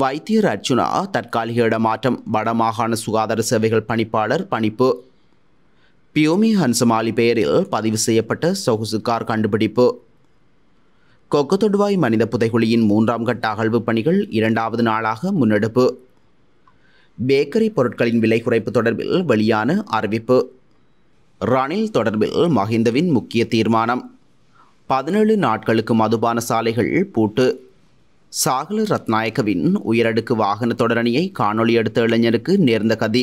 வைத்தியர் அர்ச்சுனா தற்காலிக இடமாற்றம் வடமாகாண சுகாதார சேவைகள் பணிப்பாளர் பணிப்பு பியோமி ஹன்சமாலி பெயரில் பதிவு செய்யப்பட்ட சொகுசு கார் கண்டுபிடிப்பு கொக்கத்தொடுவாய் மனித புதைகுழியின் மூன்றாம் கட்ட அகழ்வு பணிகள் இரண்டாவது நாளாக முன்னெடுப்பு பேக்கரி பொருட்களின் விலை குறைப்பு தொடர்பில் வெளியான அறிவிப்பு ரணில் தொடர்பில் மஹிந்தவின் முக்கிய தீர்மானம் பதினேழு நாட்களுக்கு மதுபான சாலைகள் பூட்டு சாகல ரத்நாயக்கவின் உயரடுக்கு வாகன தொடரணியை காணொலி எடுத்த இளைஞருக்கு நேர்ந்த கதி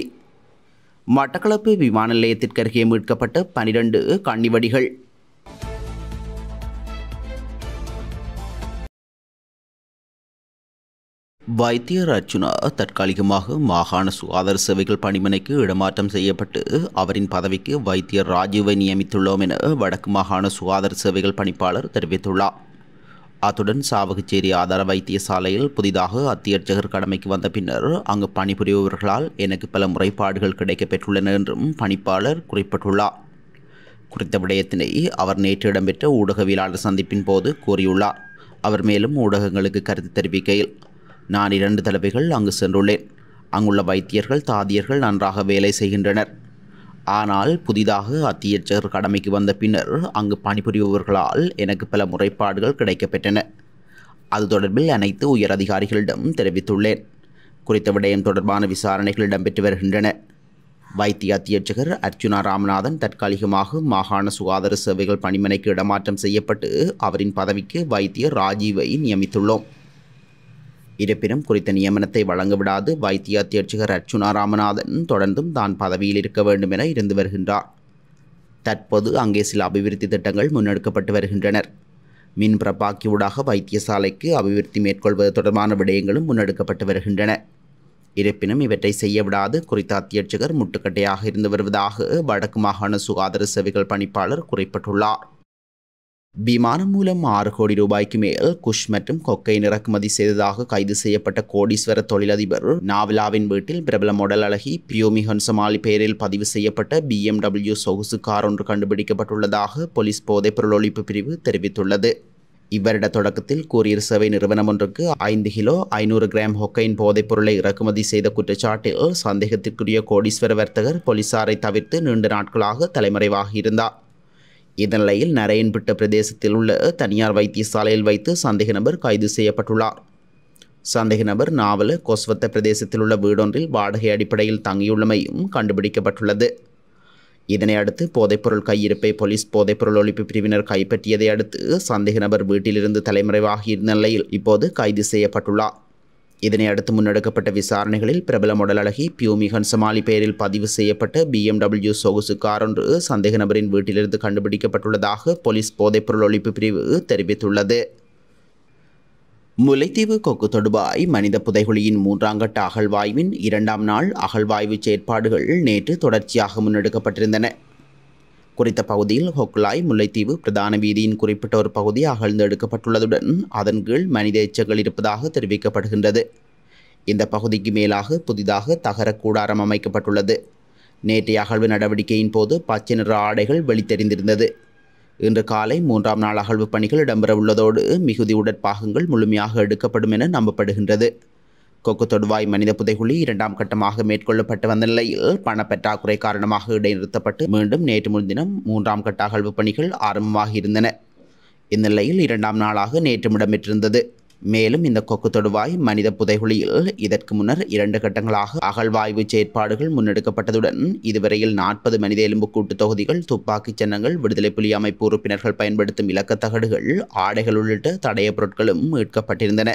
மட்டக்களப்பு விமான நிலையத்திற்கருகே மீட்கப்பட்ட பனிரெண்டு கண்ணிவடிகள் வைத்தியர் அர்ச்சுனா தற்காலிகமாக மாகாண சுகாதார சேவைகள் பணிமனைக்கு இடமாற்றம் செய்யப்பட்டு அவரின் பதவிக்கு வைத்தியர் ராஜீவை நியமித்துள்ளோம் என வடக்கு மாகாண சுகாதார சேவைகள் பணிப்பாளர் தெரிவித்துள்ளார் அத்துடன் சாவகச்சேரி ஆதார வைத்தியசாலையில் புதிதாக அத்தியட்சகர் கடமைக்கு வந்த பின்னர் அங்கு பணிபுரிபவர்களால் எனக்கு பல முறைப்பாடுகள் பெற்றுள்ளன என்றும் பணிப்பாளர் குறிப்பிட்டுள்ளார் குறித்த விடயத்தினை அவர் நேற்று இடம்பெற்ற ஊடகவியலாளர் சந்திப்பின் போது கூறியுள்ளார் அவர் மேலும் ஊடகங்களுக்கு கருத்து தெரிவிக்கையில் நான் இரண்டு தடவைகள் அங்கு சென்றுள்ளேன் அங்குள்ள வைத்தியர்கள் தாதியர்கள் நன்றாக வேலை செய்கின்றனர் ஆனால் புதிதாக அத்தியட்சர் கடமைக்கு வந்த பின்னர் அங்கு பணிபுரிபவர்களால் எனக்கு பல முறைப்பாடுகள் கிடைக்கப்பெற்றன அது தொடர்பில் அனைத்து உயர் அதிகாரிகளிடம் தெரிவித்துள்ளேன் குறித்த விடயம் தொடர்பான விசாரணைகள் இடம்பெற்று வருகின்றன வைத்திய அத்தியட்சகர் அர்ச்சுனா ராமநாதன் தற்காலிகமாக மாகாண சுகாதார சேவைகள் பணிமனைக்கு இடமாற்றம் செய்யப்பட்டு அவரின் பதவிக்கு வைத்தியர் ராஜீவை நியமித்துள்ளோம் இருப்பினும் குறித்த நியமனத்தை வழங்கவிடாது வைத்திய அத்தியட்சகர் அர்ச்சுனா ராமநாதன் தொடர்ந்தும் தான் பதவியில் இருக்க வேண்டும் என இருந்து வருகின்றார் தற்போது அங்கே சில அபிவிருத்தி திட்டங்கள் முன்னெடுக்கப்பட்டு வருகின்றனர் மின் ஊடாக வைத்தியசாலைக்கு அபிவிருத்தி மேற்கொள்வது தொடர்பான விடயங்களும் முன்னெடுக்கப்பட்டு வருகின்றன இருப்பினும் இவற்றை செய்யவிடாது குறித்த அத்தியட்சகர் முட்டுக்கட்டையாக இருந்து வருவதாக வடக்கு மாகாண சுகாதார சேவைகள் பணிப்பாளர் குறிப்பிட்டுள்ளார் விமானம் மூலம் ஆறு கோடி ரூபாய்க்கு மேல் குஷ் மற்றும் கொக்கைன் இறக்குமதி செய்ததாக கைது செய்யப்பட்ட கோடீஸ்வர தொழிலதிபர் நாவலாவின் வீட்டில் பிரபல மொடல் அழகி பியோமி ஹன்சமாலி பெயரில் பதிவு செய்யப்பட்ட பிஎம்டபிள்யூ சொகுசு கார் ஒன்று கண்டுபிடிக்கப்பட்டுள்ளதாக போலீஸ் போதைப்பொருள் ஒழிப்பு பிரிவு தெரிவித்துள்ளது இவ்வருட தொடக்கத்தில் கூரியர் சேவை நிறுவனம் ஒன்றுக்கு ஐந்து கிலோ ஐநூறு கிராம் ஹொக்கையின் போதைப்பொருளை இறக்குமதி செய்த குற்றச்சாட்டில் சந்தேகத்திற்குரிய கோடீஸ்வர வர்த்தகர் போலீசாரை தவிர்த்து நீண்ட நாட்களாக தலைமறைவாகியிருந்தார் இருந்தார் இந்நிலையில் நரையன்பிட்ட பிரதேசத்தில் உள்ள தனியார் வைத்தியசாலையில் வைத்து சந்தேக நபர் கைது செய்யப்பட்டுள்ளார் சந்தேக நபர் நாவல கொஸ்வத்த பிரதேசத்தில் உள்ள வீடொன்றில் வாடகை அடிப்படையில் தங்கியுள்ளமையும் கண்டுபிடிக்கப்பட்டுள்ளது இதனை அடுத்து போதைப்பொருள் கையிருப்பை போலீஸ் போதைப்பொருள் ஒழிப்பு பிரிவினர் கைப்பற்றியதை அடுத்து சந்தேக நபர் வீட்டிலிருந்து தலைமறைவாகியிருந்த இருந்த நிலையில் இப்போது கைது செய்யப்பட்டுள்ளார் இதனை அடுத்து முன்னெடுக்கப்பட்ட விசாரணைகளில் பிரபல உடலழகி பியூமி ஹன்சமாலி பெயரில் பதிவு செய்யப்பட்ட பிஎம்டபிள்யூ சொகுசு கார் ஒன்று சந்தேக நபரின் வீட்டிலிருந்து கண்டுபிடிக்கப்பட்டுள்ளதாக போலீஸ் போதைப்பொருள் ஒழிப்பு பிரிவு தெரிவித்துள்ளது முல்லைத்தீவு கொக்கு தொடுபாய் மனித புதைகுழியின் மூன்றாங்கட்ட அகழ்வாய்வின் இரண்டாம் நாள் அகழ்வாய்வு செயற்பாடுகள் நேற்று தொடர்ச்சியாக முன்னெடுக்கப்பட்டிருந்தன குறித்த பகுதியில் ஹொக்லாய் முல்லைத்தீவு பிரதான வீதியின் குறிப்பிட்ட ஒரு பகுதி அகழ்ந்து எடுக்கப்பட்டுள்ளதுடன் அதன் கீழ் மனித எச்சங்கள் இருப்பதாக தெரிவிக்கப்படுகின்றது இந்த பகுதிக்கு மேலாக புதிதாக தகர கூடாரம் அமைக்கப்பட்டுள்ளது நேற்றைய அகழ்வு நடவடிக்கையின் போது பச்சை நிற ஆடைகள் வெளித்தெறிந்திருந்தது இன்று காலை மூன்றாம் நாள் அகழ்வு பணிகள் இடம்பெறவுள்ளதோடு மிகுதி உடற்பாகங்கள் முழுமையாக எடுக்கப்படும் என நம்பப்படுகின்றது கொக்கு தொடுவாய் மனித புதைகுழி இரண்டாம் கட்டமாக மேற்கொள்ளப்பட்டு வந்த நிலையில் பணப்பற்றாக்குறை காரணமாக இடைநிறுத்தப்பட்டு மீண்டும் நேற்று முன்தினம் மூன்றாம் கட்ட அகழ்வு பணிகள் ஆரம்பமாகி இருந்தன இந்நிலையில் இரண்டாம் நாளாக நேற்று இடம்பெற்றிருந்தது மேலும் இந்த கொக்கு தொடுவாய் மனித புதைகுழியில் இதற்கு முன்னர் இரண்டு கட்டங்களாக அகழ்வாய்வு செயற்பாடுகள் முன்னெடுக்கப்பட்டதுடன் இதுவரையில் நாற்பது மனித எலும்பு கூட்டு தொகுதிகள் துப்பாக்கிச் சின்னங்கள் விடுதலை புலி அமைப்பு உறுப்பினர்கள் பயன்படுத்தும் இலக்கத்தகடுகள் ஆடைகள் உள்ளிட்ட தடைய பொருட்களும் மீட்கப்பட்டிருந்தன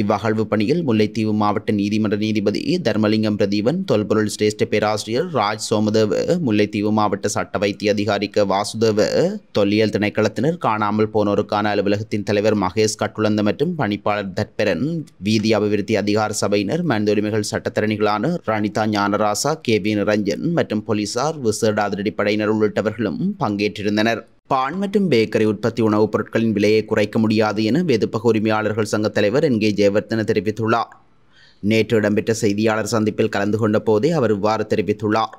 இவ்வகழ்வு பணியில் முல்லைத்தீவு மாவட்ட நீதிமன்ற நீதிபதி தர்மலிங்கம் பிரதீபன் தொல்பொருள் சிரேஷ்ட பேராசிரியர் ராஜ் சோமதேவ முல்லைத்தீவு மாவட்ட சட்ட வைத்திய அதிகாரிக்கு வாசுதேவ தொல்லியல் திணைக்களத்தினர் காணாமல் போனோருக்கான அலுவலகத்தின் தலைவர் மகேஷ் கட்டுளந்த மற்றும் பணிப்பாளர் தட்பெரன் வீதி அபிவிருத்தி அதிகார சபையினர் மனித உரிமைகள் சட்டத்தரணிகளான ரணிதா ஞானராசா கே வி நிரஞ்சன் மற்றும் போலீசார் விசேட அதிரடிப்படையினர் உள்ளிட்டவர்களும் பங்கேற்றிருந்தனர் பான் மற்றும் பேக்கரி உற்பத்தி உணவுப் பொருட்களின் விலையை குறைக்க முடியாது என வெதுப்பக உரிமையாளர்கள் சங்க தலைவர் என் கே ஜெயவர்தன தெரிவித்துள்ளார் நேற்று இடம்பெற்ற செய்தியாளர் சந்திப்பில் கலந்து கொண்ட போதே அவர் இவ்வாறு தெரிவித்துள்ளார்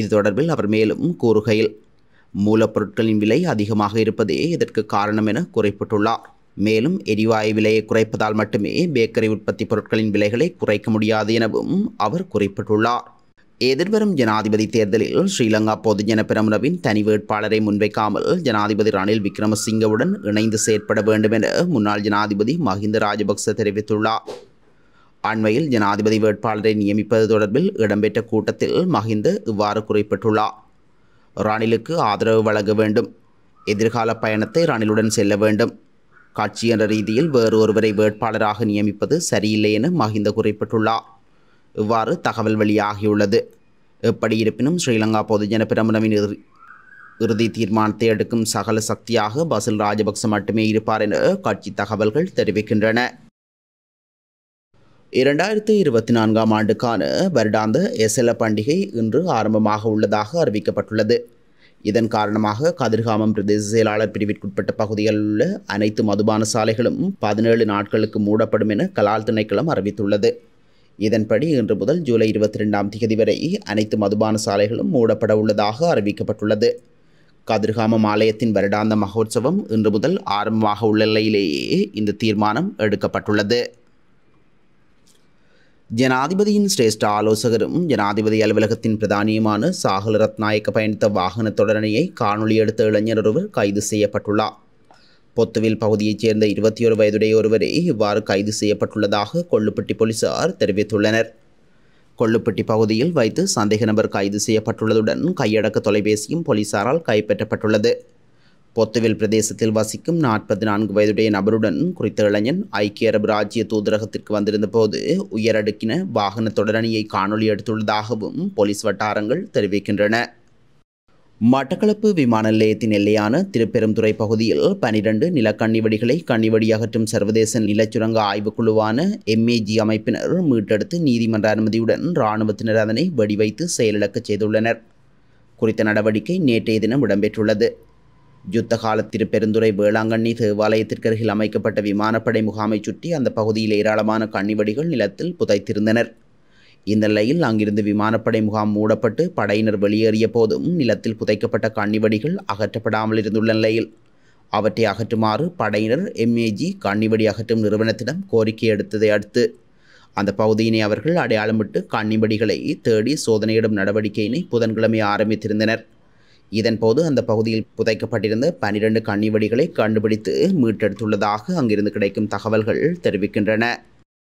இது தொடர்பில் அவர் மேலும் கூறுகையில் மூலப்பொருட்களின் விலை அதிகமாக இருப்பதே இதற்கு காரணம் என குறிப்பிட்டுள்ளார் மேலும் எரிவாயு விலையை குறைப்பதால் மட்டுமே பேக்கரி உற்பத்தி பொருட்களின் விலைகளை குறைக்க முடியாது எனவும் அவர் குறிப்பிட்டுள்ளார் எதிர்வரும் ஜனாதிபதி தேர்தலில் ஸ்ரீலங்கா பொதுஜன பிரமுனவின் தனி வேட்பாளரை முன்வைக்காமல் ஜனாதிபதி ரணில் விக்ரமசிங்கவுடன் இணைந்து செயற்பட வேண்டும் என முன்னாள் ஜனாதிபதி மஹிந்த ராஜபக்ச தெரிவித்துள்ளார் அண்மையில் ஜனாதிபதி வேட்பாளரை நியமிப்பது தொடர்பில் இடம்பெற்ற கூட்டத்தில் மஹிந்த இவ்வாறு குறிப்பிட்டுள்ளார் ரணிலுக்கு ஆதரவு வழங்க வேண்டும் எதிர்கால பயணத்தை ரணிலுடன் செல்ல வேண்டும் கட்சி என்ற ரீதியில் வேறு ஒருவரை வேட்பாளராக நியமிப்பது சரியில்லை என மஹிந்த குறிப்பிட்டுள்ளார் இவ்வாறு தகவல் வெளியாகியுள்ளது எப்படி இருப்பினும் ஸ்ரீலங்கா பொதுஜன பிரமுனவின் இறுதி தீர்மானத்தை எடுக்கும் சகல சக்தியாக பசில் ராஜபக்ச மட்டுமே இருப்பார் என கட்சி தகவல்கள் தெரிவிக்கின்றன இரண்டாயிரத்தி இருபத்தி நான்காம் ஆண்டுக்கான வருடாந்த எசல பண்டிகை இன்று ஆரம்பமாக உள்ளதாக அறிவிக்கப்பட்டுள்ளது இதன் காரணமாக கதிர்காமம் பிரதேச செயலாளர் பிரிவிற்குட்பட்ட பகுதிகளில் உள்ள அனைத்து மதுபான சாலைகளும் பதினேழு நாட்களுக்கு மூடப்படும் என கலால் திணைக்களம் அறிவித்துள்ளது இதன்படி இன்று முதல் ஜூலை இருபத்தி ரெண்டாம் தேதி வரை அனைத்து மதுபான சாலைகளும் மூடப்பட உள்ளதாக அறிவிக்கப்பட்டுள்ளது கதிர்காமம் ஆலயத்தின் வருடாந்த மகோத்சவம் இன்று முதல் ஆரம்பமாக உள்ள நிலையிலேயே இந்த தீர்மானம் எடுக்கப்பட்டுள்ளது ஜனாதிபதியின் சிரேஷ்ட ஆலோசகரும் ஜனாதிபதி அலுவலகத்தின் பிரதானியுமான சாகல ரத்நாயக்க பயணித்த வாகன தொடரணியை காணொலி எடுத்த இளைஞர் ஒருவர் கைது செய்யப்பட்டுள்ளார் பொத்துவில் பகுதியைச் சேர்ந்த இருபத்தி ஒரு வயதுடைய ஒருவரை இவ்வாறு கைது செய்யப்பட்டுள்ளதாக கொள்ளுப்பட்டி போலீசார் தெரிவித்துள்ளனர் கொள்ளுப்பட்டி பகுதியில் வைத்து சந்தேக நபர் கைது செய்யப்பட்டுள்ளதுடன் கையடக்க தொலைபேசியும் போலீசாரால் கைப்பற்றப்பட்டுள்ளது பொத்துவில் பிரதேசத்தில் வசிக்கும் நாற்பத்தி நான்கு வயதுடைய நபருடன் குறித்த இளைஞன் ஐக்கிய அரபு ராஜ்ய தூதரகத்திற்கு வந்திருந்த போது உயரடுக்கின வாகன தொடரணியை காணொலி எடுத்துள்ளதாகவும் போலீஸ் வட்டாரங்கள் தெரிவிக்கின்றன மட்டக்களப்பு விமான நிலையத்தின் எல்லையான திருப்பெருந்துறை பகுதியில் பனிரெண்டு நிலக்கண்ணி வெடிகளை கண்ணிவெடி அகற்றும் சர்வதேச நிலச்சுரங்க ஆய்வுக்குழுவான எம்ஏஜி அமைப்பினர் மீட்டெடுத்து நீதிமன்ற அனுமதியுடன் இராணுவத்தினர் அதனை வடிவைத்து செயலிழக்க செய்துள்ளனர் குறித்த நடவடிக்கை நேற்றைய தினம் இடம்பெற்றுள்ளது யுத்த கால திருப்பெருந்துறை வேளாங்கண்ணி அருகில் அமைக்கப்பட்ட விமானப்படை முகாமை சுற்றி அந்த பகுதியில் ஏராளமான கண்ணிவடிகள் நிலத்தில் புதைத்திருந்தனர் இந்த நிலையில் அங்கிருந்து விமானப்படை முகாம் மூடப்பட்டு படையினர் வெளியேறிய போதும் நிலத்தில் புதைக்கப்பட்ட கண்ணிவடிகள் அகற்றப்படாமல் இருந்துள்ள நிலையில் அவற்றை அகற்றுமாறு படையினர் எம்ஏஜி கண்ணிவடி அகற்றும் நிறுவனத்திடம் கோரிக்கை எடுத்ததை அடுத்து அந்த பகுதியினை அவர்கள் அடையாளமிட்டு கண்ணிவடிகளை தேடி சோதனையிடும் நடவடிக்கையினை புதன்கிழமை ஆரம்பித்திருந்தனர் இதன்போது அந்த பகுதியில் புதைக்கப்பட்டிருந்த பனிரெண்டு கண்ணிவடிகளை கண்டுபிடித்து மீட்டெடுத்துள்ளதாக அங்கிருந்து கிடைக்கும் தகவல்கள் தெரிவிக்கின்றன